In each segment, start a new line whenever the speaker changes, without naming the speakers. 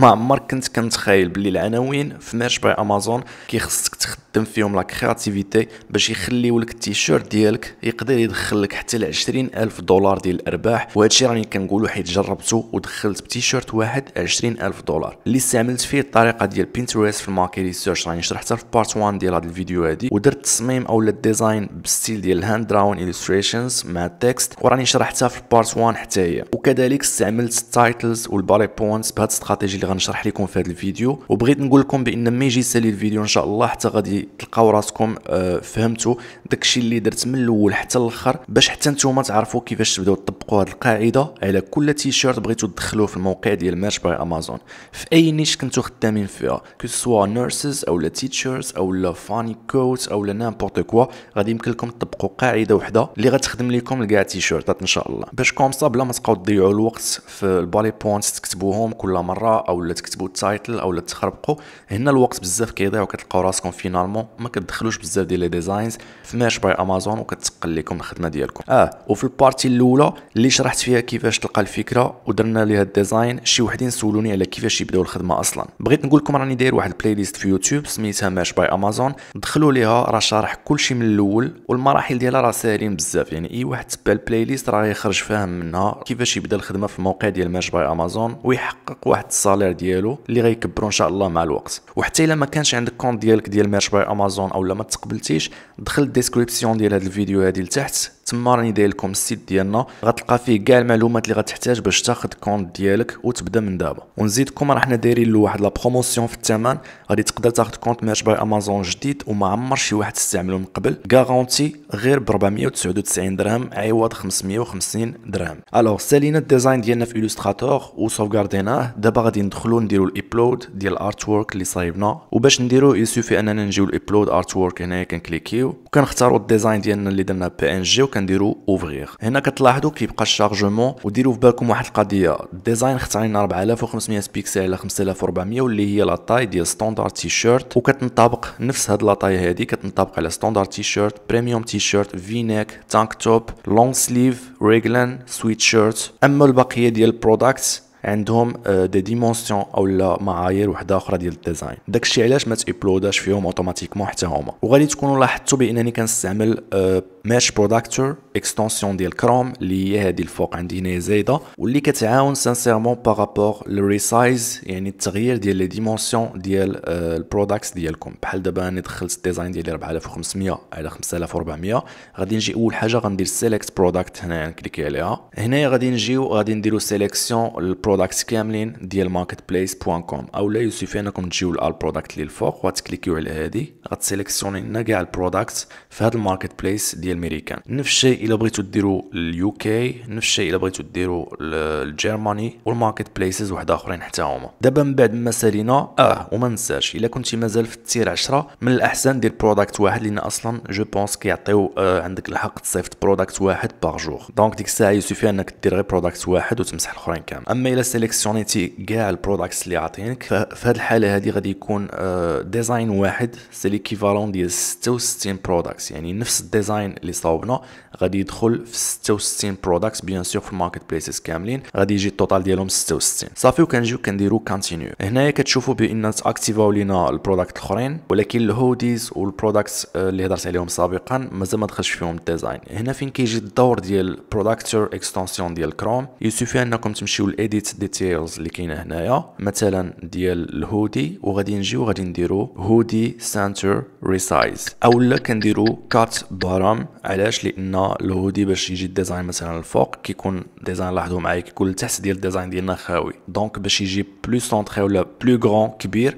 ما عمرك كنت كنتخايل بلي العناوين في مارش باي امازون كيخصك تخدم فيهم لا كرياتيفيتي باش يخليو لك التيشيرت ديالك يقدر يدخل لك حتى ل 20000 الف دولار ديال الارباح وهذا الشيء راني كنقولو حيت جربته ودخلت بتيشيرت واحد 20000 الف دولار اللي استعملت فيه الطريقه ديال بينتريست في الماركت ريسيرش راني شرحتها في بارت 1 ديال هذا الفيديو هادي ودرت التصميم اولا الديزاين بستيل ديال هاند دراون الستريشنز مع التكست وراني شرحتها في بارت 1 حتى هي وكذلك استعملت التايتلز والبالي بوينتس بهذه الاستراتيجيه غنشرح لكم في هذا الفيديو وبغيت نقول لكم بان ما يجي سالي الفيديو ان شاء الله حتى غادي تلقاو راسكم آه، فهمتوا داكشي اللي درت من الاول حتى الاخر باش حتى نتوما تعرفوا كيفاش تبداو تطبقوا هذه القاعده على كل تيشيرت بغيتوا تدخلوه في الموقع ديال ميرش باي امازون في اي نيش كنتو خدامين فيها كو سوا نيرسز اولا تيتشرز اولا فاني كوت اولا نامبورت كوا غادي يمكن لكم تطبقوا قاعده وحده اللي غتخدم لكم لكاع التيشيرتات ان شاء الله باش كومسا بلا ما تبقاو تضيعوا الوقت في البالي بوينتس تكتبوهم كل مره او او لا تكتبوا التايتل او لا تخربقوا هنا الوقت بزاف كيضيع وكتلقاو راسكم فينالمون ما كتدخلوش بزاف ديال لي ديزاينز في ماش باي امازون وكتقل لكم الخدمه ديالكم اه وفي البارتي الاولى اللي شرحت فيها كيفاش تلقى الفكره ودرنا ليها الديزاين شي وحدين سولوني على كيفاش يبداو الخدمه اصلا بغيت نقول لكم راني داير واحد البلاي ليست في يوتيوب سميتها ماش باي امازون دخلوا ليها راه شارح كلشي من الاول والمراحل ديالها راه ساهلين بزاف يعني اي واحد تبع البلاي ليست راه يخرج فاهم منها كيفاش يبدا الخدمه في الموقع ديال ماش باي امازون ويحقق واحد السالير ديالو اللي غيكبروا ان شاء الله مع الوقت وحتى الا ما كانش عندك كونت ديالك ديال ميرش باي امازون او لا ما تقبلتيش دخل الديسكريبسيون ديال هذا الفيديو هذه لتحت تما راني داير لكم السيت ديالنا غتلقى فيه كاع المعلومات اللي غتحتاج باش تاخذ كونت ديالك وتبدا من دابا ونزيدكم راه حنا دايرين له واحد لا بروموسيون في الثمن غادي تقدر تاخذ كونت مارش باي امازون جديد وما عمر شي واحد استعمله من قبل غارونتي غير ب 499 درهم عوض 550 درهم الوغ سالينا الديزاين ديالنا في الوستراتور وسوفغارديناه دابا غادي ندخلو نديرو الابلود ديال الارت وورك اللي صايبنا وباش نديرو يسوفي اننا نجيو الابلود ارت وورك هنايا كنكليكيو وكنختارو الديزاين ديالنا اللي درنا بي ان جي كنديرو اوفغيغ هنا كتلاحظوا كيبقى الشارجمون وديروا في بالكم واحد القضيه الديزاين اختارينا 4500 بيكسل على 5400 واللي هي لاطاي ديال ستاندارد تي شيرت وكتنطبق نفس هاد لاطاي هادي كتنطبق على ستاندارد تي شيرت بريميوم تي شيرت نيك تانك توب لونغ سليف ريغلان سويت شيرت اما البقيه ديال البرودكتس عندهم دي آه، ديمونسيون او لا معايير وحده اخرى ديال الديزاين داكشي علاش ما تابلوداش فيهم اوتوماتيكمون حتى هما وغادي تكونوا لاحظتوا بانني كنستعمل آه، ماش برودكتور اكستنسيون ديال كروم اللي هي هذه الفوق عندي هنايا زايده واللي كتعاون سانسيرمون بارابور للريسايز يعني التغيير ديال لي ديمونسيون ديال البرودكتس ديالكم بحال دابا انا دخلت الديزاين ديالي 4500 على 5400 غادي نجي اول حاجه غندير سيليكت بروداكت هنا نكليكي عليها هنايا غادي نجيو غادي نديرو سيليكسيون البرودكتس كاملين ديال ماركت بليس بوان كوم اولا يوسفي انكم تجيو بروداكت اللي الفوق وتكليكيو على هذه غتسيليكسيوني لنا كاع البروداكت في هذا الماركت بليس ديال ديال الميريكان نفس الشيء الا بغيتو ديروا اليو كي نفس الشيء الا بغيتو ديروا الجيرماني والماركت بليسز واحد اخرين حتى هما دابا من بعد ما سالينا اه وما نساش الا كنتي مازال في التير 10 من الاحسن دير بروداكت واحد لان اصلا جو بونس كيعطيو آه عندك الحق تصيفط بروداكت واحد باغ جور دونك ديك الساعه يسوفي انك دير غير بروداكت واحد وتمسح الاخرين كامل اما الا سيليكسيونيتي كاع البروداكتس اللي عاطينك فهاد الحاله هادي غادي يكون آه ديزاين واحد سي ليكيفالون ديال 66 بروداكت يعني نفس الديزاين اللي صاوبنا غادي يدخل في 66 برودكت بيان سور في الماركت بليسز كاملين غادي يجي التوتال ديالهم 66 صافي وكنجيو كنديرو كونتينيو هنايا كتشوفوا بان تاكتيفاو لينا البرودكت الاخرين ولكن الهوديز والبرودكت آه، اللي هضرت عليهم سابقا مازال ما دخلش فيهم الديزاين هنا فين كيجي الدور ديال برودكتور اكستنسيون ديال كروم يسوفي انكم تمشيو لاديت ديتيلز اللي كاينه هنايا مثلا ديال الهودي وغادي نجيو غادي نديرو هودي سنتر ريسايز اولا كنديرو كات بارام علاش لان الهودي باش يجي الديزاين مثلا الفوق كيكون ديزاين لاحظوا معايا كيكون التحت ديال الديزاين ديالنا خاوي دونك باش يجي بلو سونتري ولا بلو غران كبير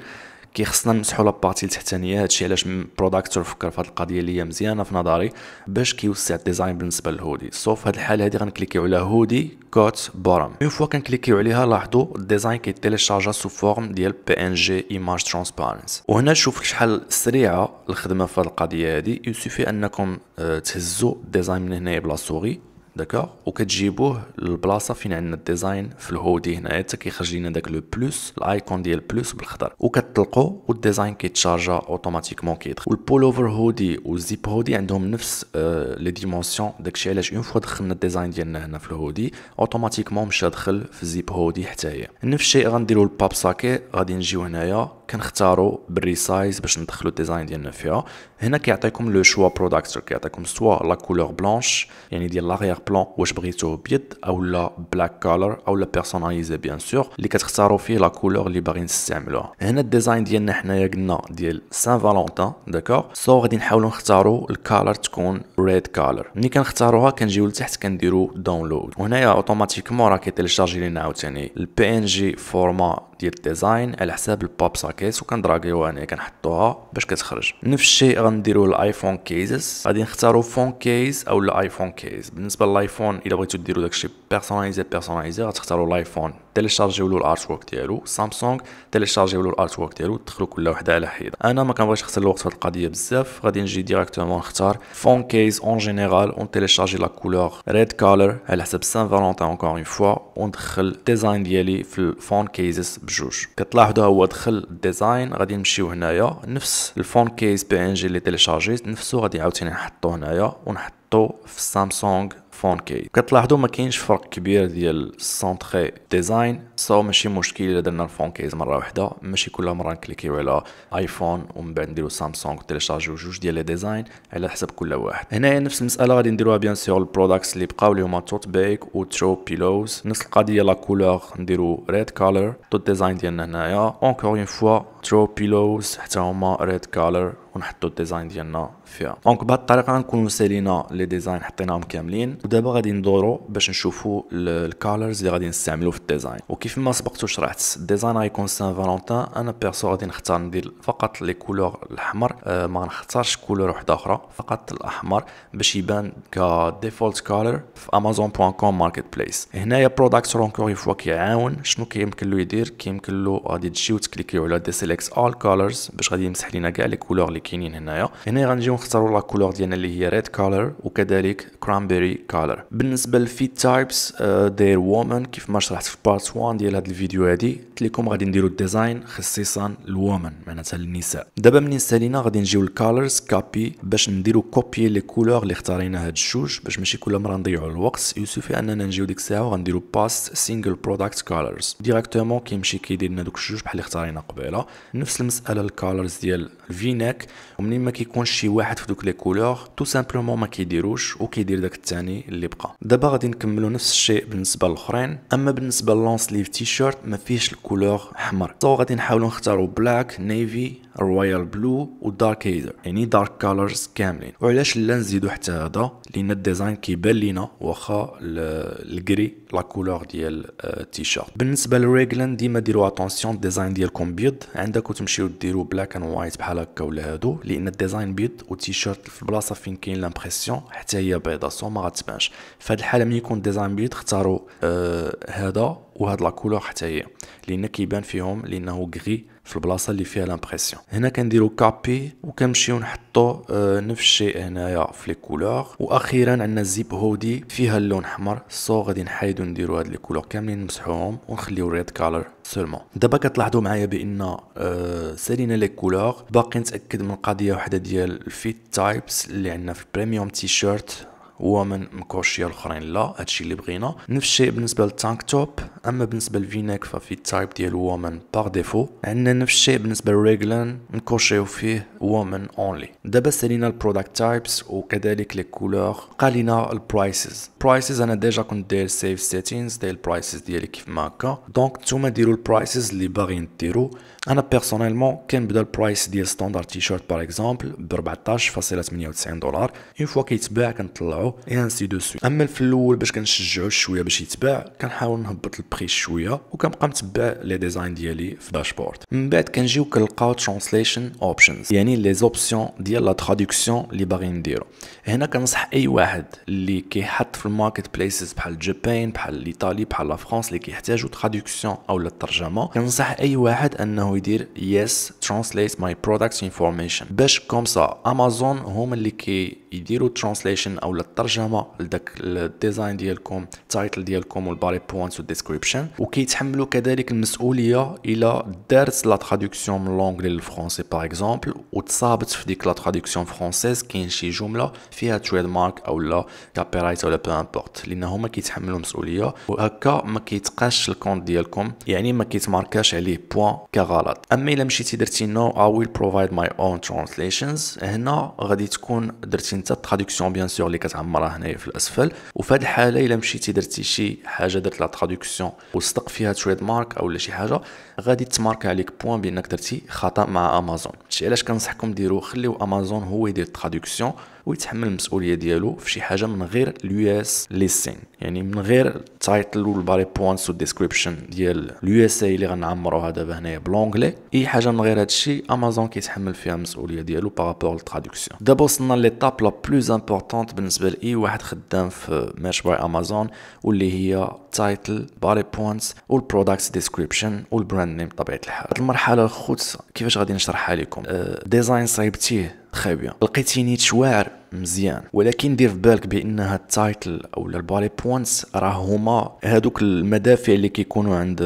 كي خصنا نمسحوا لابارتي التحتانيه هادشي علاش بروداكتور فكر في هاد القضيه اللي هي مزيانه في نظري باش كيوسع الديزاين بالنسبه للهودي سوف هاد الحاله هادي غنكليكيو على هودي كوت بورم اون فوا كنكليكيو عليها لاحظوا الديزاين كيتيليشارجا سو فورم ديال بي ان جي ايماج ترانسبارنس وهنا شوف شحال سريعه الخدمه في هاد القضيه هادي يوسفي انكم آه، تهزوا الديزاين من هنايا بلا سوري داكوغ وكتجيبوه للبلاصه فين عندنا الديزاين في الهودي هنايا حتى كيخرج لنا داك لو بلس الايكون ديال بلس بالخضر وكتطلقوا والديزاين كيتشارجا اوتوماتيكمون كيدخل والبولوفر هودي والزيب هودي عندهم نفس لي ديمونسيون داكشي علاش اون فوا دخلنا الديزاين ديالنا هنا في الهودي اوتوماتيكمون مشى دخل في الزيب هودي حتى هي نفس الشيء غنديروا الباب ساكي غادي نجيو هنايا كنختاروا بالريسايز باش ندخلوا الديزاين ديالنا فيها هنا كيعطيكم لو شوا بروداكتور كيعطيكم سوا لا كولور بلانش يعني ديال لاغيير بلون واش بغيتوه ابيض او لا بلاك كولور او لا بيرسوناليزي بيان سور اللي كتختاروا فيه لا كولور اللي باغيين نستعملوها هنا الديزاين ديالنا حنايا قلنا ديال سان فالونتان داكوغ سو غادي نحاولوا نختاروا الكالر تكون ريد كالر ملي كنختاروها كنجيو لتحت كنديروا داونلود وهنايا اوتوماتيكمون راه كيتيليشارجي لينا عاوتاني البي ان جي فورما ديال الديزاين على حساب البابسا كيس وكندراغيوها هنايا كنحطوها باش كتخرج نفس الشيء غنديروا الايفون كيز غادي نختاروا فون كيز او الايفون كيز بالنسبه للايفون الا بغيتو ديروا داكشي بيرسوناليزي بيرسوناليزي غتختاروا الايفون تيليشارجيو له الارت وورك ديالو سامسونج تيليشارجيو له الارت وورك ديالو تدخلوا كل وحده على حيده انا ما كنبغيش نخسر الوقت في القضيه بزاف غادي نجي ديريكتومون نختار فون كيس اون جينيرال اون تيليشارجي لا كولور ريد كالر على حسب سان فالونتان اونكور اون فوا وندخل الديزاين ديالي في الفون كيزز بجوج كتلاحظوا هو دخل الديزاين غادي نمشيو هنايا نفس الفون كيس بي ان جي اللي تيليشارجيت نفسو غادي عاوتاني نحطو هنايا ونحطو في السامسونج فون كي كتلاحظوا ما كاينش فرق كبير ديال سونتري ديزاين سو ماشي مشكل الا درنا الفون كيز مره واحده ماشي كل مره نكليكيو على ايفون ومن بعد نديرو سامسونج تيليشارجيو جوج ديال لي ديزاين على حسب كل واحد هنايا نفس المساله غادي نديروها بيان سور البروداكتس اللي بقاو اللي هما توت بيك و ترو بيلوز نفس القضيه لا كولور نديرو ريد كالر توت ديزاين ديالنا هنايا اونكور اون فوا ترو بيلوز حتى هما ريد كالر ونحطو الديزاين ديالنا فيها دونك بهذه الطريقه غنكونو سالينا لي ديزاين حطيناهم كاملين ودابا غادي ندورو باش نشوفو الكالرز اللي غادي نستعملو في الديزاين وكيف ما سبقت وشرحت الديزاين غيكون سان فالونتان انا بيرسو غادي نختار ندير فقط لي كولور الاحمر آه، ما غنختارش كولور وحده اخرى فقط الاحمر باش يبان ديفولت كالر في امازون بوان كوم ماركت بليس هنايا بروداكت رونكور فوا كيعاون شنو كيمكن له يدير كيمكن له غادي تجيو تكليكيو على دي سيليكت اول كالرز باش غادي يمسح لينا كاع لي كولور اللي كاينين هنايا هنا غنجيو نختارو لا كولور ديالنا اللي هي ريد كالر وكذلك كرامبيري كالر كالر بالنسبه للفيت تايبس آه، داير وومن كيف ما شرحت في بارت 1 ديال هذا الفيديو هادي لكم غادي نديرو الديزاين خصيصا الومن معناتها للنساء دابا ملي سالينا غادي نجيو الكالرز كابي باش نديرو كوبي لي كولور اللي اختارينا هاد الجوج باش ماشي كل مره نضيعو الوقت يوسفي اننا نجيو ديك الساعه وغنديرو باست سينجل برودكت كالرز ديريكتومون كيمشي كيدير لنا دوك الجوج بحال اللي اختارينا قبيله نفس المساله الكالرز ديال الفيناك ومنين ما كيكونش شي واحد في دوك لي كولور تو سامبلومون ما كيديروش وكيدير داك الثاني اللي بقى دابا غادي نكملو نفس الشيء بالنسبه للاخرين اما بالنسبه للونس تي شيرت ما فيهش كولور احمر سو غادي نحاولوا نختاروا بلاك نيفي الرويال بلو والدارك هيدر يعني دارك كالرز كاملين وعلاش لا نزيدو حتى هذا لان الديزاين كيبان لينا واخا الكري لا كولور ديال التيشيرت آه، بالنسبه للريغلان ديما ديروا اتونسيون الديزاين ديالكم بيض عندك وتمشيو ديروا بلاك اند وايت بحال هكا ولا هادو لان الديزاين بيض والتيشيرت في البلاصه فين كاين لامبرسيون حتى هي بيضه سو ما غتبانش هذه الحاله ملي يكون الديزاين بيض اختاروا هذا وهاد لا كولور حتى هي لان كيبان فيهم لانه غري في البلاصه اللي فيها لامبرسيون هنا كنديرو كابي وكنمشيو نحطو آه نفس الشيء هنايا في لي كولور واخيرا عندنا زيب هودي فيها اللون احمر سو غادي نحيدو نديرو هاد لي كولور كاملين نمسحوهم ونخليو ريد كالر سولمون دابا كتلاحظوا معايا بان آه سالينا لي كولور باقي نتاكد من قضيه واحده ديال الفيت تايبس اللي عندنا في بريميوم تي شيرت ومن مكوشيه الاخرين لا هادشي اللي بغينا نفس الشيء بالنسبه للتانك توب اما بالنسبه للفيناك ففي التايب ديال وومن باغ ديفو عندنا نفس الشيء بالنسبه للريغلان نكوشيو فيه وومن اونلي دابا سالينا البرودكت تايبس وكذلك لي كولور قالينا البرايسز برايسز انا ديجا كنت داير سيف سيتينز داير البرايسز ديالي كيف ما هكا دونك نتوما ديروا البرايسز اللي باغيين ديروا انا بيرسونيلمون كان بدا البرايس ديال ستاندرد تي شيرت باغ اكزومبل ب 14.98 دولار اون فوا كيتباع كنطلعو اي انسي دو سو اما في الاول باش كنشجعو شويه باش يتباع كنحاول نهبط البري شويه وكنبقى متبع لي ديزاين ديالي في داشبورد من بعد كنجيو كنلقاو ترانسليشن اوبشنز يعني لي زوبسيون ديال لا تراديكسيون اللي باغي نديرو هنا كنصح اي واحد اللي كيحط في الماركت بليسز بحال جابان بحال ايطالي بحال لا فرانس اللي كيحتاجو تراديكسيون او الترجمه كنصح اي واحد انه انه يدير يس ترانسليت ماي برودكت انفورميشن باش كومسا امازون هما اللي كي يديروا ترانسليشن او الترجمه لداك الديزاين ديالكم التايتل ديالكم والباري بوينتس والديسكريبشن وكيتحملوا كذلك المسؤوليه الى دارت لا تراديكسيون من لونغلي للفرونسي باغ اكزومبل وتصابت في ديك لا تراديكسيون فرونسيز كاين شي جمله فيها تريد مارك او لا كابيرايت ولا بو امبورت لان هما كيتحملوا المسؤوليه وهكا ما كيتقاش الكونت ديالكم يعني ما كيتماركاش عليه بوان كاغا غلط اما الا مشيتي درتي نو اي ويل بروفايد ماي اون ترانسليشنز هنا غادي تكون درتي انت التراديكسيون بيان سور اللي كتعمرها هنايا في الاسفل وفي هذه الحاله الا مشيتي درتي شي حاجه درت لا تراديكسيون وصدق فيها تريد مارك او شي حاجه غادي تمارك عليك بوان بانك درتي خطا مع امازون هادشي علاش كنصحكم ديروا خليو امازون هو يدير التراديكسيون ويتحمل المسؤوليه ديالو في شي حاجه من غير اليو اس ليسين يعني من غير التايتل والباري بوينتس والديسكريبشن ديال اليو اس اي اللي غنعمروها دابا هنايا بلونجلي اي حاجه من غير هادشي امازون كيتحمل فيها المسؤوليه ديالو بارابور للتراديكسيون دابا وصلنا ليتاب لا بلوز امبورطونت بالنسبه لاي واحد خدام في ماش باي امازون واللي هي التايتل باري بوينتس والبرودكت ديسكريبشن والبراند نيم بطبيعه الحال هاد المرحله الخوت كيفاش غادي نشرحها لكم ديزاين آه، صايبتيه تخي بيان لقيتيني تشواعر مزيان ولكن دير في بالك هاد التايتل او البالي بوينتس راه هما هادوك المدافع اللي كيكونوا عند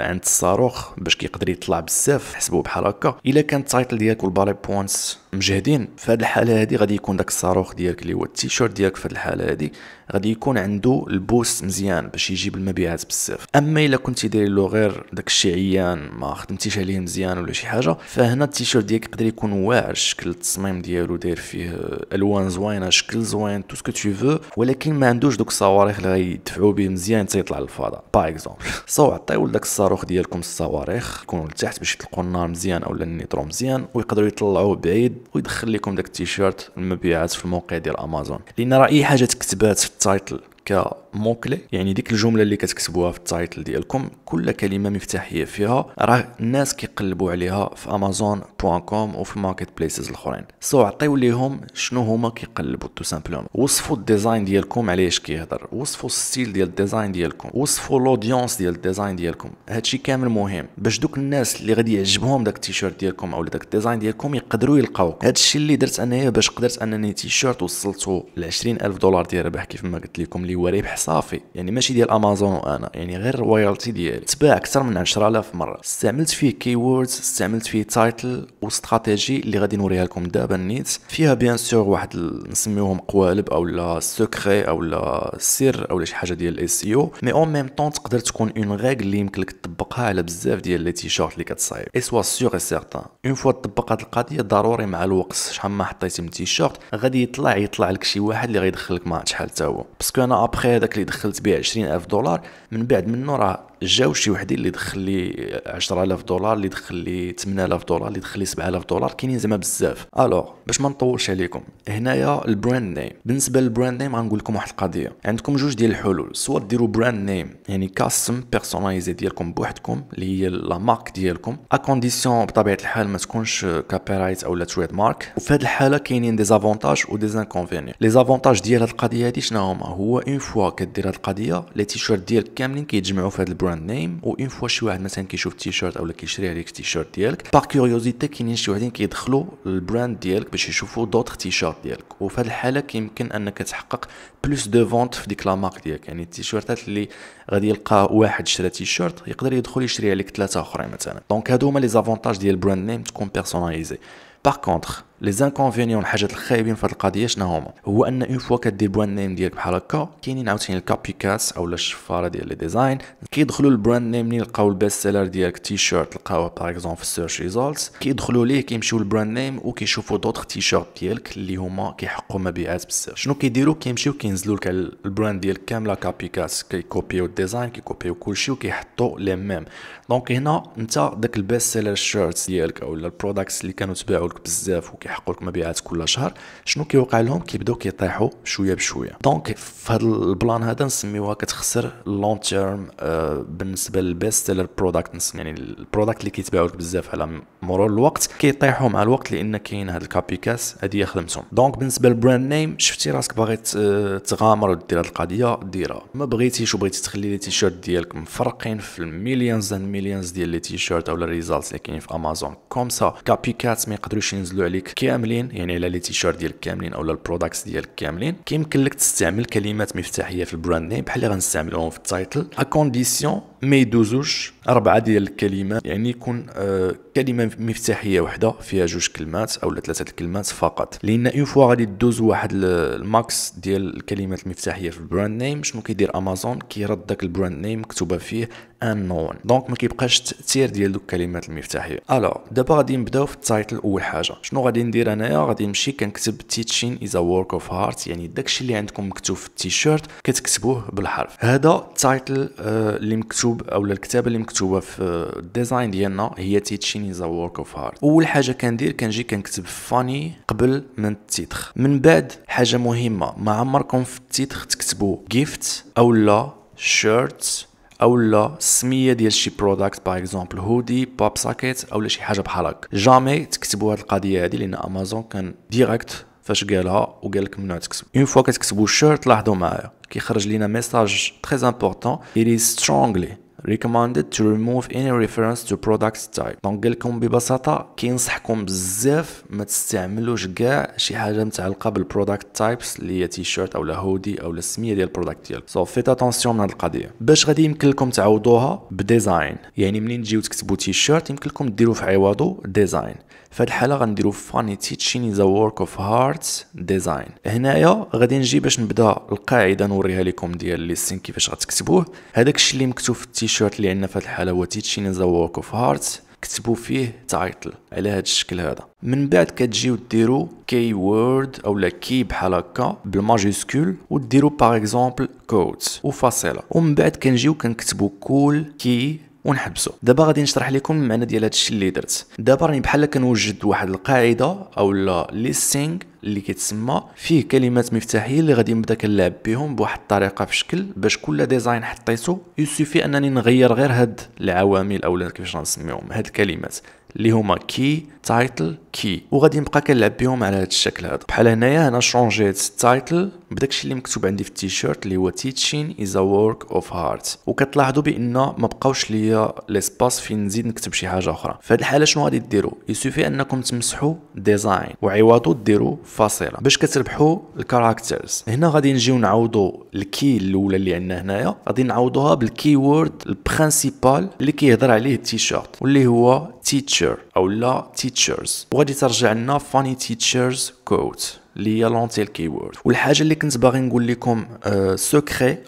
عند الصاروخ باش كيقدر يطلع بزاف حسبوا بحال هكا الا كان التايتل ديالك والبالي بوينتس مجهدين في الحاله هادي غادي يكون داك الصاروخ ديالك اللي هو التيشيرت ديالك في الحاله هادي غادي يكون عنده البوست مزيان باش يجيب المبيعات بزاف اما الا كنتي داير له غير داك الشيء عيان ما خدمتيش عليه مزيان ولا شي حاجه فهنا التيشيرت ديالك يقدر يكون واعر الشكل التصميم ديالو داير فيه الوان الوان زوينه شكل زوين تو سكو تو فو ولكن ما عندوش دوك الصواريخ اللي غيدفعوا به مزيان حتى يطلع للفضاء با اكزومبل سو عطيو لذاك الصاروخ ديالكم الصواريخ يكونوا لتحت باش يطلقوا النار مزيان اولا النيترو مزيان ويقدروا يطلعوه بعيد ويدخل لكم داك التيشيرت المبيعات في الموقع ديال امازون لان راه اي حاجه تكتبات في التايتل ك مون كلي يعني ديك الجمله اللي كتكتبوها في التايتل ديالكم كل كلمه مفتاحيه فيها راه الناس كيقلبوا عليها في امازون بوان كوم وفي ماركت بليسز الاخرين سو عطيو ليهم شنو هما كيقلبوا تو سامبلومون وصفوا الديزاين ديالكم علاش كيهضر وصفوا الستيل ديال الديزاين ديالكم وصفوا لودونس ديال الديزاين ديالكم هادشي كامل مهم باش دوك الناس اللي غادي يعجبهم داك التيشيرت ديالكم او داك الديزاين ديالكم يقدروا يلقاوك هادشي اللي درت انايا باش قدرت انني تيشيرت وصلته ل 20000 دولار ديال ربح كيف ما قلت لكم اللي هو ربح صافي يعني ماشي ديال امازون وانا يعني غير الرويالتي ديالي تباع اكثر من 10000 مره استعملت فيه كي ووردز استعملت فيه تايتل واستراتيجي اللي غادي نوريها لكم دابا نيت فيها بيان سور واحد نسميوهم قوالب او لا سكري او لا سر او لا شي حاجه ديال الاس او مي اون ميم طون تقدر تكون اون ريغل اللي يمكن لك تطبقها على بزاف ديال لي تيشورت اللي كتصايب اي سوا سيغ اي سيغتان اون فوا طبقات القضيه ضروري مع الوقت شحال ما حطيتي من تيشورت غادي يطلع يطلع لك شي واحد اللي غيدخلك مع شحال حتى هو باسكو انا ابخي هذاك هذاك اللي دخلت به 20000 دولار من بعد منه راه جاو شي وحدين اللي دخل لي 10000 دولار اللي دخل لي 8000 دولار اللي دخل لي 7000 دولار كاينين زعما بزاف الوغ باش ما نطولش عليكم هنايا البراند نيم بالنسبه للبراند نيم غنقول لكم واحد القضيه عندكم جوج ديال الحلول سواء ديروا براند نيم يعني كاسم بيرسوناليزي ديالكم بوحدكم اللي هي لا مارك ديالكم ا كونديسيون بطبيعه الحال ما تكونش كابيرايت لا تريد مارك وفي هذه الحاله كاينين دي زافونتاج ودي زانكونفينيون لي زافونتاج ديال هذه القضيه هذه شنو هما هو اون فوا كدير هذه القضيه لي تيشيرت ديالك كاملين كيتجمعوا في هذا البراند البراند نيم و اون فوا شي واحد مثلا كيشوف شيرت اولا كيشري عليك التيشيرت ديالك باغ كيوريوزيتي كاينين شي واحدين كيدخلوا البراند ديالك باش يشوفوا دوطخ تيشيرت ديالك وفي هذه الحاله كيمكن انك تحقق بلوس دو فونت في ديك لا مارك ديالك يعني التيشيرتات اللي غادي يلقى واحد شرا تيشيرت يقدر يدخل يشري عليك ثلاثه اخرين مثلا دونك هادو هما لي زافونتاج ديال البراند نيم تكون بيرسوناليزي باغ كونتخ لي زانكونفينيون الحاجات الخايبين في القضيه شنو هما هو ان اون فوا كدير البراند نيم ديالك بحال هكا كاينين عاوتاني الكابيكاس او الشفاره ديال لي ديزاين كيدخلوا البراند نيم منين لقاو البيست سيلر ديالك تي شيرت لقاوه باغ اكزومبل في السيرش ريزولتس كيدخلوا ليه كيمشيو للبراند نيم وكيشوفوا دوطخ تي شيرت ديالك اللي هما كيحققوا مبيعات بزاف شنو كيديروا كيمشيو كينزلوا لك البراند ديالك كامله كابيكاس كيكوبيو الديزاين كيكوبيو كلشي وكيحطوا لي ميم دونك هنا انت داك البيست سيلر شيرتس ديالك او البروداكتس اللي كانوا تباعوا لك بزاف وكي كيحققوا لك مبيعات كل شهر شنو كيوقع لهم كيبداو كيطيحوا شويه بشويه دونك في هذا البلان هذا نسميوها كتخسر لونج تيرم آه، بالنسبه للبيست سيلر برودكت يعني البرودكت اللي كيتباعوا لك بزاف على مرور الوقت كيطيحوا مع الوقت لان كاين هاد الكابي كاس هذه هي خدمتهم دونك بالنسبه للبراند نيم شفتي راسك باغي آه، تغامر ودير هاد القضيه ديرها ما بغيتيش وبغيتي تخلي لي تيشيرت ديالك مفرقين في المليونز اند مليونز ديال لي تيشيرت او الريزالتس اللي كاينين في امازون كوم سا كابي كاتس ما يقدروش ينزلوا عليك كاملين يعني على لي تيشيرت ديالك كاملين او البروداكتس ديالك كاملين كيمكن لك تستعمل كلمات مفتاحيه في البراند نيم بحال اللي غنستعملوهم في التايتل ا كونديسيون ما يدوزوش أربعة ديال الكلمات يعني يكون آه، كلمة مفتاحية وحدة فيها جوج كلمات أو ثلاثة الكلمات فقط لأن اون فوا غادي دوز واحد الماكس ديال الكلمات المفتاحية في البراند نيم شنو كيدير أمازون كيرد داك البراند نيم مكتوبة فيه انون دونك ما كيبقاش التاثير ديال دوك الكلمات المفتاحيه الو دابا غادي نبداو في التايتل اول حاجه شنو غادي ندير انايا غادي نمشي كنكتب تيتشين از ا ورك اوف هارت يعني داكشي اللي عندكم مكتوب في التيشيرت كتكتبوه بالحرف هذا التايتل آه، اللي مكتوب او الكتابه اللي مكتوب مكتوبه في الديزاين ديالنا هي تيتشين از ورك اوف هارت اول حاجه كندير كنجي كنكتب فاني قبل من التيتخ من بعد حاجه مهمه ما عمركم في التيتخ تكتبوا جيفت او لا شيرت او لا السميه ديال شي بروداكت باغ اكزومبل هودي باب ساكيت او شي حاجه بحال هكا جامي تكتبوا هاد القضيه هذه لان امازون كان ديريكت فاش قالها وقال لك ممنوع تكتب اون فوا كتكتبوا شيرت لاحظوا معايا كيخرج لينا ميساج تري امبورطون اي لي سترونغلي recommended to remove any reference to product type دونك قال لكم ببساطه كينصحكم بزاف ما تستعملوش كاع شي حاجه متعلقه بالبرودكت تايبس اللي هي تيشيرت او هودي او السميه ديال البرودكت ديالك سو فيت اتونسيون من هاد القضيه باش غادي يمكن لكم تعوضوها بديزاين يعني منين تجيو تكتبوا تيشيرت يمكن لكم ديروا في عوضه ديزاين في هذه الحاله غنديرو فاني تيتشين از وورك اوف هارتس ديزاين هنايا غادي نجي باش نبدا القاعده نوريها لكم ديال لي سين كيفاش غتكتبوه هذاك الشيء اللي مكتوب في التيشيرت اللي عندنا في هاد الحاله هو تيتشين از وورك اوف هارتس كتبوا فيه تايتل على هذا الشكل هذا من بعد كتجيو ديروا كي وورد اولا كي بحال هكا بالماجيسكول وديروا باغ اكزومبل كودز وفاصله ومن بعد كنجيو كنكتبوا كل كي ونحبسو دابا غادي نشرح لكم المعنى ديال هادشي اللي درت دابا راني بحال كنوجد واحد القاعده او لا ليستينغ اللي كيتسمى فيه كلمات مفتاحيه اللي غادي نبدا كنلعب بهم بواحد الطريقه في شكل باش كل ديزاين حطيته يسوفي انني نغير غير هاد العوامل اولا كيفاش غنسميهم هاد الكلمات اللي هما كي تايتل كي وغادي نبقى كنلعب بهم على هذا الشكل هذا بحال هنايا هنا شونجيت التايتل بداكشي اللي مكتوب عندي في التيشيرت اللي هو تيتشين از ا ورك اوف هارت وكتلاحظوا بان ما بقاوش ليا ليسباس فين نزيد نكتب شي حاجه اخرى في هذه الحاله شنو غادي ديروا يسوفي انكم تمسحوا ديزاين وعوضوا ديروا فاصله باش كتربحوا الكاركترز هنا غادي نجيو نعوضوا الكي الاولى اللي عندنا هنايا غادي نعوضوها بالكي وورد البرينسيبال اللي كيهضر عليه التيشيرت واللي هو تيتشر او لا تيتشرز وغادي ترجع لنا فاني تيتشرز كوت اللي هي لونتي الكيورد والحاجه اللي كنت باغي نقول لكم أه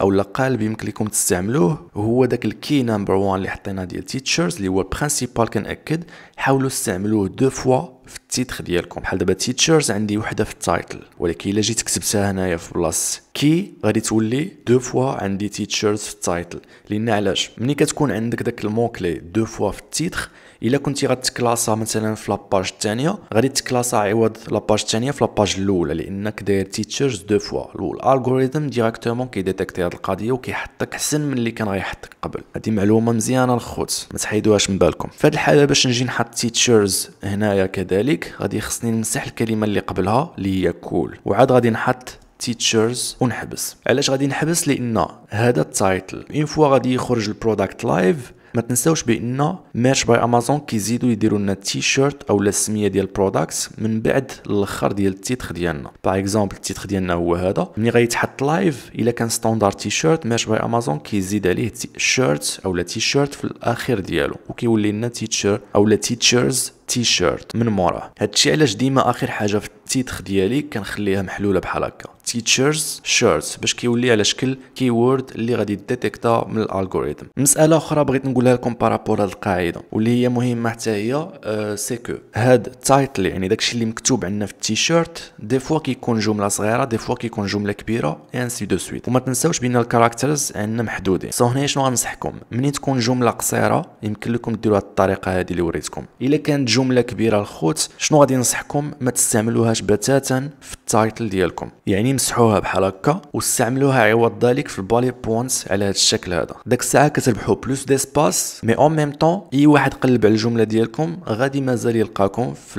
او قالب يمكن لكم تستعملوه هو داك الكي نمبر 1 اللي حطينا ديال تيتشرز اللي هو برينسيبال كنأكد حاولوا استعملوه دو فوا في التيتر ديالكم بحال دابا تيتشرز عندي وحده في التايتل ولكن الا جيت كتبتها هنايا في بلاصه كي غادي تولي دو فوا عندي تيتشرز في التايتل لان علاش ملي كتكون عندك داك الموكلي دو فوا في التيتر الا كنتي غتكلاصا مثلا في لاباج الثانيه غادي تكلاصا عوض لاباج الثانيه في لاباج الاولى لانك داير تيتشرز دو فوا الالغوريثم ديريكتومون كيديتيكتي هاد القضيه وكيحطك حسن من اللي كان غيحطك قبل هادي معلومه مزيانه الخوت ما تحيدوهاش من بالكم في هاد الحاله باش نجي نحط تيتشرز هنايا كذلك غادي خصني نمسح الكلمه اللي قبلها اللي هي كول cool. وعاد غادي نحط تيتشرز ونحبس علاش غادي نحبس لان هذا التايتل اون فوا غادي يخرج البروداكت لايف ما تنساوش بان ميرش باي امازون كيزيدوا يديروا لنا تي شيرت او السميه ديال بروداكتس من بعد الاخر ديال التيتر ديالنا باغ اكزومبل التيتر ديالنا هو هذا ملي غيتحط لايف الا كان ستاندارد تي شيرت ميرش باي امازون كيزيد عليه شيرت او لا تي شيرت في الاخر ديالو وكيولي لنا تيتشر او لا تيتشرز تيشيرت من موراه هادشي علاش ديما اخر حاجه في التيتخ ديالي كنخليها محلوله بحال هكا تيتشرز شيرتس باش كيولي على شكل كيورد اللي غادي ديتيكتا من الالغوريثم مساله اخرى بغيت نقولها لكم بارابور هاد القاعده واللي هي مهمه حتى هي أه سيكو هاد تايتل يعني داكشي اللي مكتوب عندنا في التيشيرت دي فوا كيكون جمله صغيره دي فوا كيكون جمله كبيره انسي دو سويت وما تنساوش بان الكاركترز عندنا محدودين سو هنا شنو غنصحكم ملي تكون جمله قصيره يمكن لكم ديروها الطريقه هذه اللي وريتكم الا كانت جمله كبيره الخوت شنو غادي ننصحكم ما تستعملوهاش بتاتا في التايتل ديالكم يعني مسحوها بحال هكا واستعملوها عوض ذلك في البالي بوينتس على هذا الشكل هذا داك الساعه كتربحوا بلوس ديسباس مي اون ميم طون اي واحد قلب على الجمله ديالكم غادي مازال يلقاكم في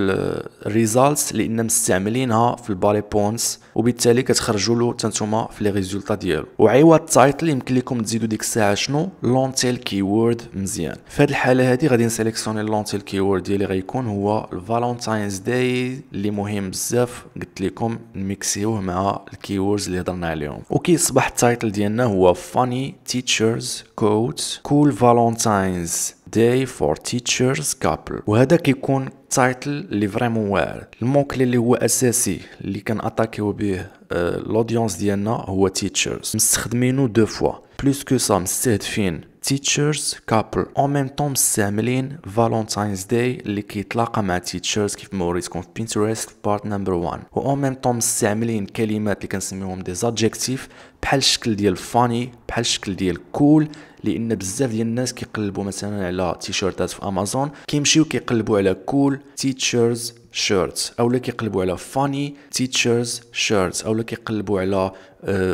الريزالتس لان مستعملينها في البالي بوينتس وبالتالي كتخرجوا له تنتوما في لي ريزولطا ديالو وعوض التايتل يمكن لكم تزيدوا ديك الساعه شنو لونتيل كيورد مزيان في هذه الحاله هذه غادي نسيليكسيوني لونتيل كيورد ديالي يكون هو الفالنتاينز داي اللي مهم بزاف قلت لكم نميكسيوه مع الكيوردز اللي هضرنا عليهم اوكي صباح التايتل ديالنا هو فاني تيتشرز كوت كول فالنتاينز داي فور تيتشرز كابل وهذا كيكون التايتل اللي فريمون واعر الموكل اللي هو اساسي اللي كان اتاكيو به الاودينس آه، ديالنا هو تيتشرز مستخدمينو دو فوا بلوس كو سا مستهدفين تيتشرز كابل اون ميم طون مستعملين فالونتاينز داي اللي كيتلاقى مع تيتشرز كيف موريتكم وريتكم في بينتريست في بارت نمبر 1 و اون ميم طون مستعملين كلمات اللي كنسميوهم دي زادجيكتيف بحال الشكل ديال فاني بحال الشكل ديال كول cool, لان بزاف ديال الناس كيقلبوا مثلا على تيشيرتات في امازون كيمشيو كيقلبوا على كول تيتشرز شيرتس اولا كيقلبوا على فاني تيتشرز شيرتس اولا كيقلبوا على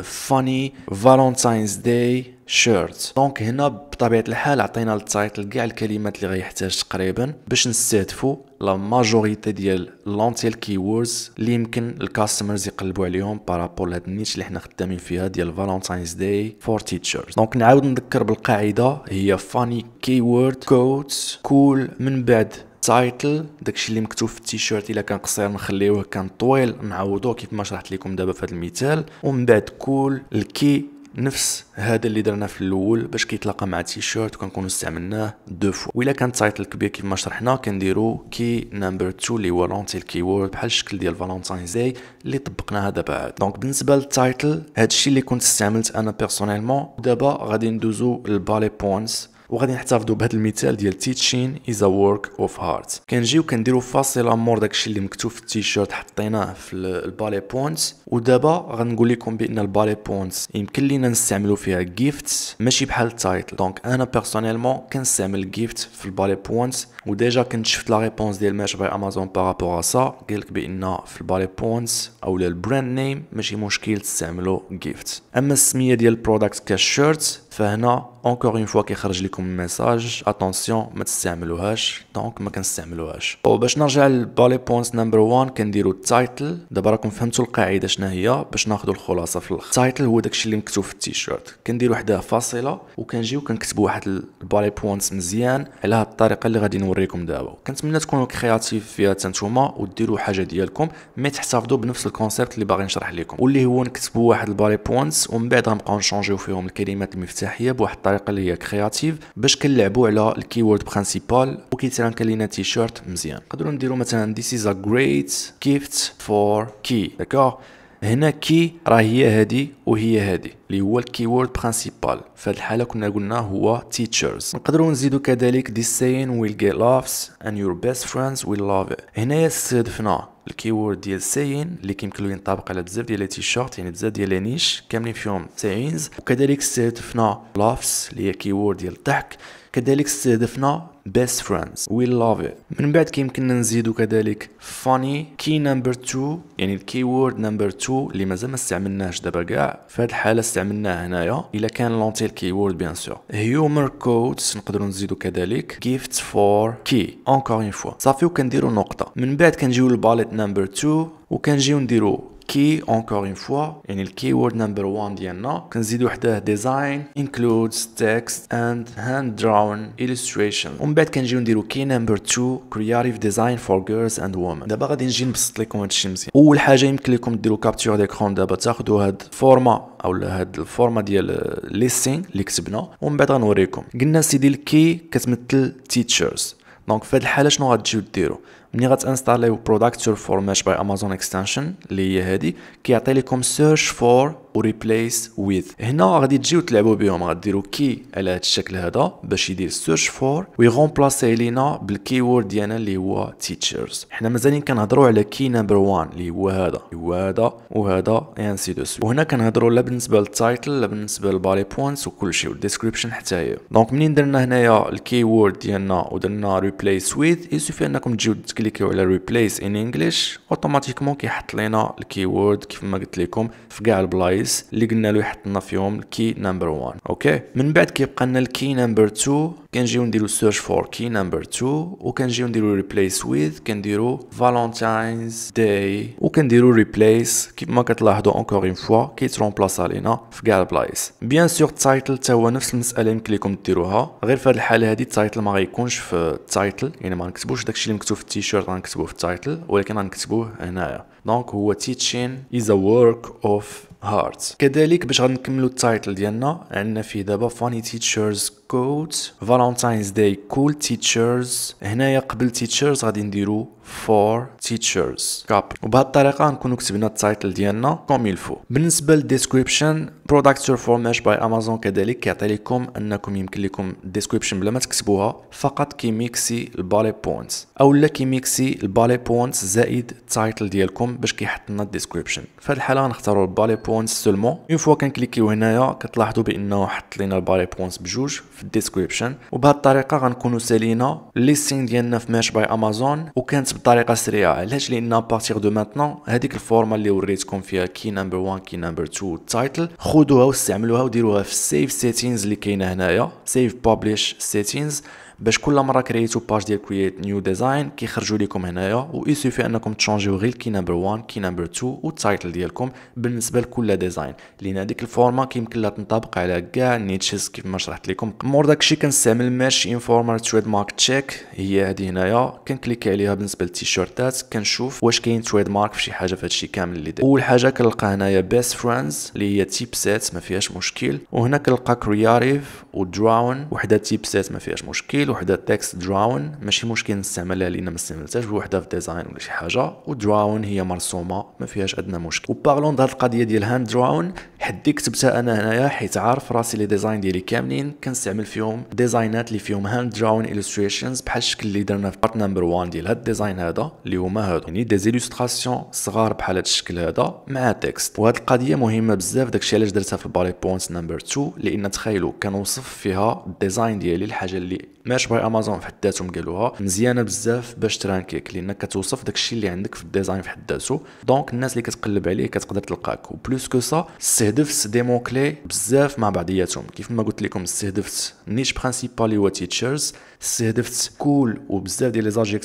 فاني فالنتاينز داي شيرت دونك هنا بطبيعه الحال عطينا التايتل كاع الكلمات اللي غيحتاج تقريبا باش نستهدفوا لا ماجوريتي ديال لونتيل كيوردز اللي يمكن الكاستمرز يقلبوا عليهم بارابول لهاد النيش اللي حنا خدامين فيها ديال فالنتاينز داي فور تيتشرز دونك نعاود نذكر بالقاعده هي فاني كيورد كوتس كول من بعد تايتل داكشي اللي مكتوب في التيشيرت الا كان قصير نخليوه كان طويل نعوضوه كيف ما شرحت لكم دابا في هذا المثال ومن بعد كول الكي نفس هذا اللي درنا في الاول باش كيتلاقى مع التيشيرت كنكونوا استعملناه دو فوا و الا كان تايتل كبير كيما شرحنا كنديرو كي نمبر 2 اللي هو لونتي الكيورد بحال الشكل ديال فالونتاين زي اللي طبقناها دابا عاد دونك بالنسبه للتايتل هادشي اللي كنت استعملت انا بيرسونيلمون دابا غادي ندوزو للبالي بوينتس وغادي نحتفظوا بهذا المثال ديال تيتشين از ا ورك اوف هارت كنجيو كنديروا فاصله مور داكشي اللي مكتوب في التيشيرت حطيناه في البالي بوينتس ودابا غنقول لكم بان البالي بوينتس يمكن لينا نستعملوا فيها جيفتس ماشي بحال التايتل دونك انا بيرسونيلمون كنستعمل جيفت في البالي بوينتس وديجا كنت شفت لا ريبونس ديال ماش باي امازون بارابور سا قال لك بان في البالي بوينتس او البراند نيم ماشي مشكل تستعملوا جيفت اما السميه ديال البرودكت كشيرت فهنا اونكور اون فوا كيخرج لكم ميساج اتونسيون ما تستعملوهاش دونك ما كنستعملوهاش وباش oh, نرجع للبالي بوينت نمبر 1 كنديرو التايتل دابا راكم فهمتوا القاعده شنا هي باش ناخذوا الخلاصه في الاخر التايتل هو داكشي اللي مكتوب في التيشيرت كنديروا حداه فاصله وكنجيو كنكتبوا واحد البالي بوينتس مزيان على هاد الطريقه اللي غادي نوريكم دابا كنتمنى تكونوا كرياتيف فيها نتوما وديروا حاجه ديالكم مي تحتفظوا بنفس الكونسيبت اللي باغي نشرح لكم واللي هو نكتبوا واحد البالي بوينتس ومن بعد غنبقاو نشونجيو فيهم الكلمات المفتاحيه المفتاحيه بواحد الطريقه اللي هي كرياتيف باش كنلعبوا على الكيورد برينسيبال وكيترانك لينا تيشيرت مزيان نقدروا نديروا مثلا this is a great gift for key داكوغ هنا كي راه هي هادي وهي هادي اللي هو الكيورد برينسيبال في هذه الحاله كنا قلنا هو تيتشرز نقدروا نزيدو كذلك دي saying ويل get laughs اند يور بيست friends ويل لاف it هنايا استهدفنا الكيورد ديال ساين اللي كيمكنلو ينطبق على بزاف ديال تي شورت يعني بزاف ديال لي نيش كاملين فيهم ساينز وكذلك استهدفنا لافس اللي هي كيورد ديال الضحك كذلك استهدفنا best friends we love it من بعد كيمكننا نزيدو كذلك funny key number two يعني الكي وورد نمبر two اللي مازال ما استعملناش دابا كاع في هذه الحاله استعملناه هنايا الا كان لونتي الكي وورد بيان سور هيومر كودز نقدروا نزيدو كذلك gift for key encore une fois صافي وكنديروا نقطه من بعد كنجيو للباليت نمبر 2 وكنجيو نديرو كي اونكور اون فوا يعني الكي وورد نمبر 1 ديالنا كنزيدو حداه ديزاين انكلودز تكست اند هاند دراون illustration ومن بعد كنجيو نديرو كي نمبر 2 كرياتيف ديزاين فور جيرلز اند وومن دابا غادي نجي نبسط لكم هادشي مزيان اول حاجه يمكن لكم ديرو كابتور ديكرون دابا تاخذوا هاد الفورما او هاد الفورما ديال ليستين اللي كتبنا ومن بعد غنوريكم قلنا سيدي الكي كتمثل تيتشرز دونك فهاد الحاله شنو غتجيو ديرو ملي غتانستاليو برودكت سور فورماش باي امازون اكستنشن اللي هي هادي كيعطي لكم سيرش فور وريبليس ويذ هنا غادي تجيو تلعبوا بهم غديروا كي على هذا الشكل هذا باش يدير سيرش فور ويغومبلاسي لينا بالكيورد ديالنا اللي هو تيتشرز حنا مازالين كنهضروا على كي نمبر 1 اللي هو هذا هو هذا وهذا انسي دو وهنا كنهضروا لا بالنسبه للتايتل لا بالنسبه للباري بوينتس وكل شيء والديسكريبشن حتى هي دونك منين درنا هنايا الكي وورد ديالنا ودرنا ريبليس ويذ يسوفي انكم تجيو تكليكيو على ريبليس ان انجلش اوتوماتيكمون كيحط لينا الكي وورد كيف ما قلت لكم في كاع البلايص برايس اللي قلنا له يحطنا فيهم الكي نمبر 1 اوكي من بعد كيبقى لنا الكي نمبر 2 كنجيو نديرو سيرش فور كي نمبر 2 وكنجيو نديرو ريبليس ويز كنديرو فالنتاينز داي وكنديرو ريبليس كيما كتلاحظوا اونكور اون فوا كيترومبلاص علينا في كاع البلايص بيان سور التايتل حتى هو نفس المساله يمكن لكم ديروها غير في هذه الحاله هذه التايتل ما غيكونش في التايتل يعني ما نكتبوش داكشي اللي مكتوب في التيشيرت غنكتبوه في التايتل ولكن غنكتبوه هنايا دونك هو تيتشين از ا ورك اوف هارت كذلك باش غنكملوا التايتل ديالنا عندنا فيه دابا فاني تيتشرز كوت فالنتاينز داي كول تيتشرز هنايا قبل تيتشرز غادي نديرو فور تيتشرز كاب وبهذه الطريقه نكونو كتبنا التايتل ديالنا كوم يلفو بالنسبه للديسكريبشن برودكت ماش باي امازون كذلك كيعطي لكم انكم يمكن لكم الديسكريبشن بلا ما تكتبوها فقط كيميكسي البالي بوينتس اولا كيميكسي البالي بوينتس زائد التايتل ديالكم باش كيحط لنا الديسكريبشن في هذه الحاله غنختاروا البالي بوينتس سولمون اون فوا كنكليكيو هنايا كتلاحظوا بانه حط لنا البالي بوينتس بجوج في الديسكريبشن وبهالطريقه غنكونوا سالينا ليستين ديالنا في ماش باي امازون وكانت بطريقه سريعه علاش لان بارتيغ دو ماتنون هذيك الفورمه اللي وريتكم فيها كي نمبر 1 كي نمبر 2 التايتل خذوها واستعملوها وديروها في السيف سيتينز اللي كاينه هنايا سيف بابليش سيتينز باش كل مره كرييتو باج ديال كرييت نيو ديزاين كيخرجوا لكم هنايا و ويسوفي انكم تشونجيو غير كي نمبر 1 كي نمبر 2 والتايتل ديالكم بالنسبه لكل ديزاين لان هذيك الفورما كيمكن لها تنطبق على كاع نيتشز كيف ما شرحت لكم مور داكشي كنستعمل ماش انفورمر تريد مارك تشيك هي هذه هنايا كنكليك عليها بالنسبه للتيشيرتات كنشوف واش كاين تريد مارك في شي حاجه في هادشي كامل اللي داير اول حاجه كنلقى هنايا بيست فريندز اللي هي تيب سيت ما فيهاش مشكل وهنا كنلقى كرياتيف ودراون وحده تيب سيت ما فيهاش مشكل نشيل وحده تكست دراون ماشي مشكل نستعملها لان ما استعملتهاش بوحده في ديزاين ولا شي حاجه ودراون هي مرسومه ما فيهاش ادنى مشكل وبارلون هاد القضيه ديال هاند دراون حدي كتبتها انا هنايا حيت عارف راسي لي ديزاين ديالي كاملين كنستعمل فيهم ديزاينات اللي فيهم هاند دراون الستريشنز بحال الشكل اللي درنا في بارت نمبر 1 ديال هاد الديزاين هذا اللي هما هادو يعني دي زيلوستراسيون صغار بحال هاد الشكل هذا مع تكست وهاد القضيه مهمه بزاف داكشي علاش درتها في البالي بوينت نمبر 2 لان تخيلوا كنوصف فيها الديزاين ديالي الحاجه اللي ما ماشي باي امازون في حد ذاتهم قالوها مزيانه بزاف باش ترانكيك لانك كتوصف داكشي اللي عندك في الديزاين في حد ذاته دونك الناس اللي كتقلب عليه كتقدر تلقاك وبلوس كو سا استهدفت دي مون كلي بزاف مع بعضياتهم كيف ما قلت لكم استهدفت نيش برينسيبال اللي هو تيتشرز استهدفت كول وبزاف ديال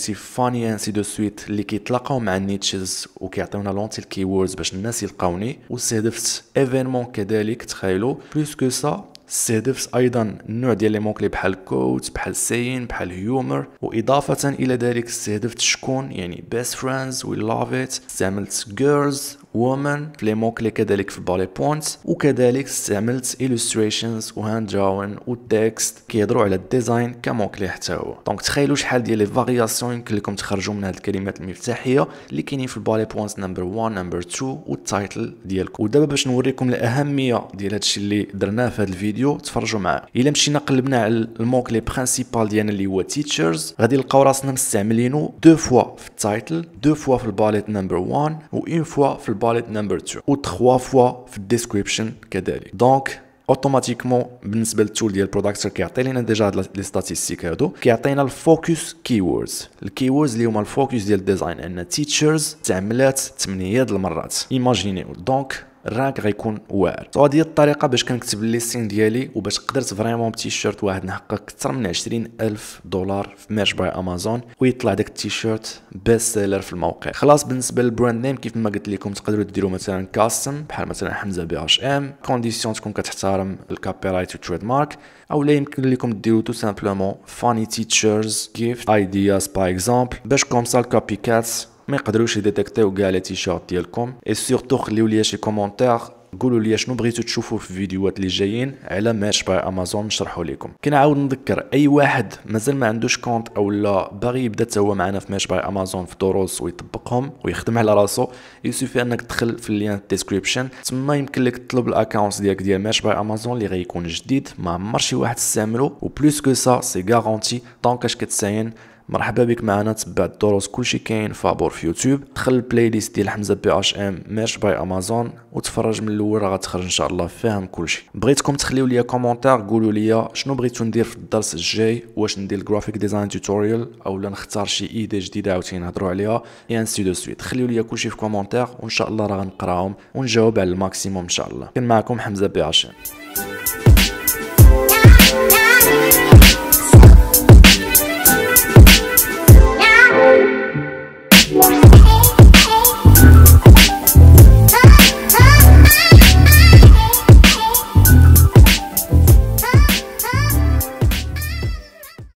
لي فاني انسي دو سويت اللي كيتلاقاو مع النيتشز وكيعطيونا لونتي الكيوردز باش الناس يلقاوني واستهدفت ايفينمون كذلك تخيلوا بلوس كو سا السيدفس ايضا النوع ديال لي مونكلي بحال كوت بحال سين بحال هيومر واضافه الى ذلك استهدفت شكون يعني بيست فريندز وي لاف ات استعملت جيرلز woman في لي موكلي كذلك في البالي بوينتس وكذلك استعملت illustrations وهاند دراون والتكست كيهضروا على الديزاين كموكلي حتى هو دونك تخيلوا شحال ديال لي فارياسيون يمكن لكم تخرجوا من هاد الكلمات المفتاحيه اللي كاينين في البالي بوينتس نمبر 1 نمبر 2 والتايتل ديالكم ودابا باش نوريكم الاهميه ديال هادشي اللي درناه في هاد الفيديو تفرجوا معايا الا مشينا قلبنا على الموكلي برينسيبال ديالنا اللي هو تيتشرز غادي نلقاو راسنا مستعملينو دو فوا في التايتل دو فوا في الباليت نمبر 1 و اون فوا في باليت نمبر 2 و 3 فوا في الديسكريبشن كذلك دونك اوتوماتيكمون بالنسبه للتول ديال برودكتر كيعطي لنا ديجا هاد لي ستاتيستيك هادو كيعطينا الفوكس كيوردز الكيوردز اللي هما الفوكس ديال الديزاين عندنا تيتشرز تعملات 8 د المرات ايماجينيو دونك الرانك غيكون واعر سو هذه الطريقه باش كنكتب الليستين ديالي وباش قدرت فريمون بتيشيرت واحد نحقق اكثر من 20 الف دولار في ميرج باي امازون ويطلع داك التيشيرت بيست سيلر في الموقع خلاص بالنسبه للبراند نيم كيف ما قلت لكم تقدروا ديروا مثلا كاستم بحال مثلا حمزه بي اش ام كونديسيون تكون كتحترم الكوبي رايت والتريد مارك او لا يمكن لكم ديروا تو سامبلومون فاني تيشيرز جيفت ايدياز باغ اكزومبل باش كومسا الكوبي كاتس ما يقدروش يديتكتيو كاع لي تيشيرت ديالكم اي سورتو خليو ليا شي كومونتير قولوا لي شنو بغيتو تشوفوا في الفيديوهات اللي جايين على ماش باي امازون نشرحوا لكم كنعاود نذكر اي واحد مازال ما عندوش كونت او لا باغي يبدا تا هو معنا في ماش باي امازون في دروس ويطبقهم ويخدم على راسو يسوفي انك تدخل في اللين ديسكريبشن تما يمكن لك تطلب الاكونت ديالك ديال ماش باي امازون اللي غيكون جديد ما عمر شي واحد استعمله وبلوس كو سا سي غارونتي طونكاش كتساين مرحبا بك معنا تبع الدروس كلشي كاين فابور في يوتيوب دخل البلاي ليست ديال حمزه بي اش ام ميرش باي امازون وتفرج من الاول راه غتخرج ان شاء الله فاهم كلشي بغيتكم تخليو ليا كومونتير قولوا ليا شنو بغيتو ندير في الدرس الجاي واش ندير جرافيك ديزاين توتوريال اولا نختار شي ايدي جديده عاوتاني نهضروا عليها ان سي دو سويت خليو ليا كلشي في كومونتير وان شاء الله راه غنقراهم ونجاوب على الماكسيموم ان شاء الله كان معكم حمزه بي اش ام